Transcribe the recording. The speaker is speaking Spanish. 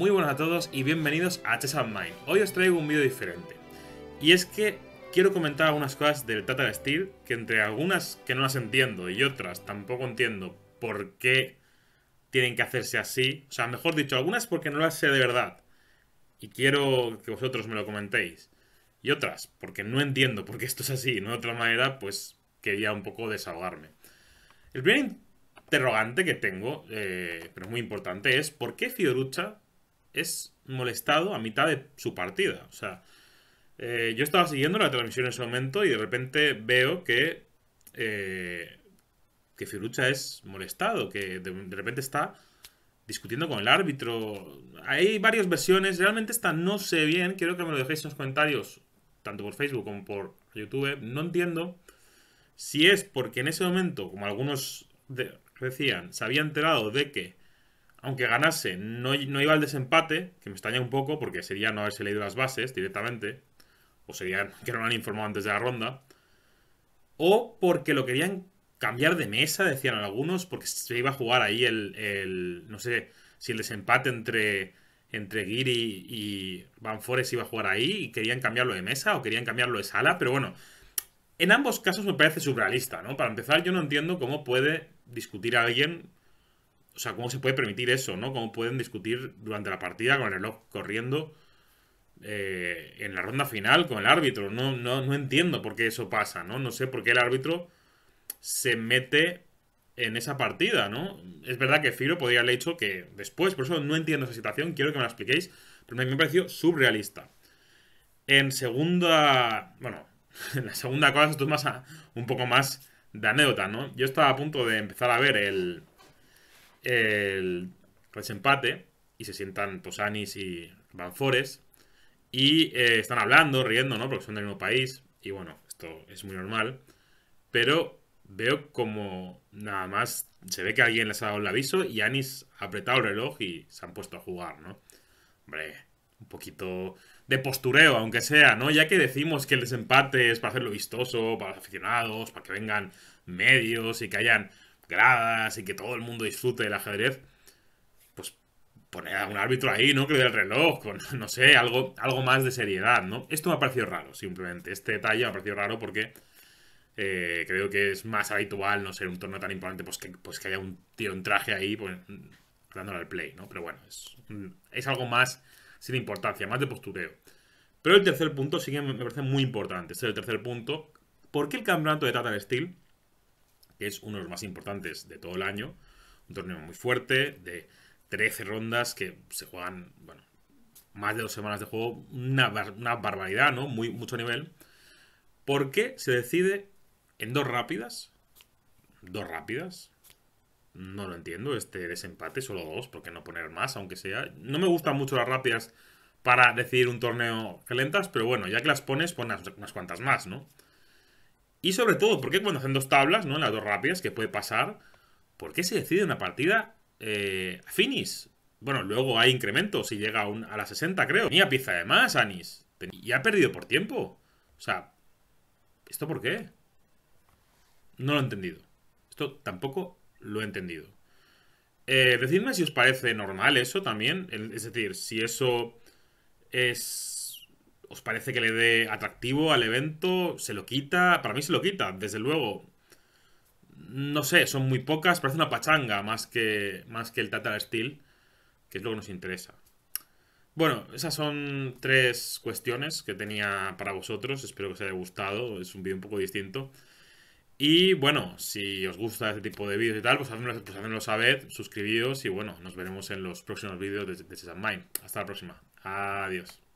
Muy buenas a todos y bienvenidos a Chess and Mind. Hoy os traigo un vídeo diferente. Y es que quiero comentar algunas cosas del Tata Steel, que entre algunas que no las entiendo y otras tampoco entiendo por qué tienen que hacerse así. O sea, mejor dicho, algunas porque no las sé de verdad. Y quiero que vosotros me lo comentéis. Y otras, porque no entiendo por qué esto es así. No de otra manera, pues quería un poco desahogarme. El primer interrogante que tengo, eh, pero es muy importante, es ¿por qué Fiorucha es molestado a mitad de su partida. O sea, eh, yo estaba siguiendo la transmisión en ese momento y de repente veo que, eh, que Firucha es molestado, que de, repente está discutiendo con el árbitro. Hay varias versiones, realmente esta no sé bien, quiero que me lo dejéis en los comentarios, tanto por Facebook como por YouTube. No entiendo si es porque en ese momento, como algunos decían, se había enterado de que aunque ganase, no, iba al desempate, que me extraña un poco porque sería no haberse leído las bases directamente, o sería que no lo han informado antes de la ronda, o porque lo querían cambiar de mesa, decían algunos, porque se iba a jugar ahí el, no sé si el desempate entre, entre Giri y Van Forest iba a jugar ahí y querían cambiarlo de mesa o querían cambiarlo de sala, pero bueno, en ambos casos me parece surrealista, ¿no? Para empezar, yo no entiendo cómo puede discutir alguien o sea, cómo se puede permitir eso, ¿no? Cómo pueden discutir durante la partida con el reloj corriendo eh, en la ronda final con el árbitro. No, no, entiendo por qué eso pasa, ¿no? No sé por qué el árbitro se mete en esa partida, ¿no? Es verdad que Firo podría haberle dicho que después, por eso no entiendo esa situación, quiero que me la expliquéis, pero me, ha parecido surrealista. En segunda, bueno, en la segunda cosa esto es más un poco más de anécdota, ¿no? Yo estaba a punto de empezar a ver el, el desempate y se sientan Posanis y Banfores y eh, están hablando, riendo, ¿no? Porque son del mismo país y bueno, esto es muy normal. Pero veo como nada más se ve que alguien les ha dado el aviso y Anis ha apretado el reloj y se han puesto a jugar, ¿no? Hombre, un poquito de postureo, aunque sea, ¿no? Ya que decimos que el desempate es para hacerlo vistoso, para los aficionados, para que vengan medios y que hayan gradas y que todo el mundo disfrute del ajedrez, pues poner a un árbitro ahí, ¿no? Que del el reloj, no sé, algo, algo más de seriedad, ¿no? Esto me ha parecido raro, simplemente. Este detalle me ha parecido raro porque eh, creo que es más habitual, no ser un torneo tan importante, pues que, pues que haya un tío en traje ahí, pues dándole al play, ¿no? Pero bueno, es, es algo más sin importancia, más de postureo. Pero el tercer punto sí que me parece muy importante. Este es el tercer punto. ¿Por qué el campeonato de Tatar Steel que es uno de los más importantes de todo el año. Un torneo muy fuerte, de 13 rondas que se juegan, bueno, más de dos semanas de juego, una, barbaridad, ¿no? Muy, mucho nivel. Porque se decide en dos rápidas. Dos rápidas. No lo entiendo, este desempate, solo dos, porque no poner más, aunque sea. No me gustan mucho las rápidas para decidir un torneo que lentas, pero bueno, ya que las pones, pon unas cuantas más, ¿no? Y sobre todo, ¿por qué cuando hacen dos tablas, ¿no? En las dos rápidas, que puede pasar, ¿por qué se decide una partida eh, A finish? Bueno, luego hay incrementos y llega a, un, a la 60, creo. Tenía pieza de más, Anis. Y ha perdido por tiempo. O sea, ¿esto por qué? No lo he entendido. Esto tampoco lo he entendido. Eh, decidme si os parece normal eso también. Es decir, si eso es ¿Os parece que le dé atractivo al evento? ¿Se lo quita? Para mí se lo quita, desde luego. No sé, son muy pocas. Parece una pachanga más que, más que el Tatar Steel, que es lo que nos interesa. Bueno, esas son tres cuestiones que tenía para vosotros. Espero que os haya gustado. Es un vídeo un poco distinto. Y bueno, si os gusta este tipo de vídeos y tal, pues hacedmelo, pues saber, suscribíos y bueno, nos veremos en los próximos vídeos de, de Mind Hasta la próxima. Adiós.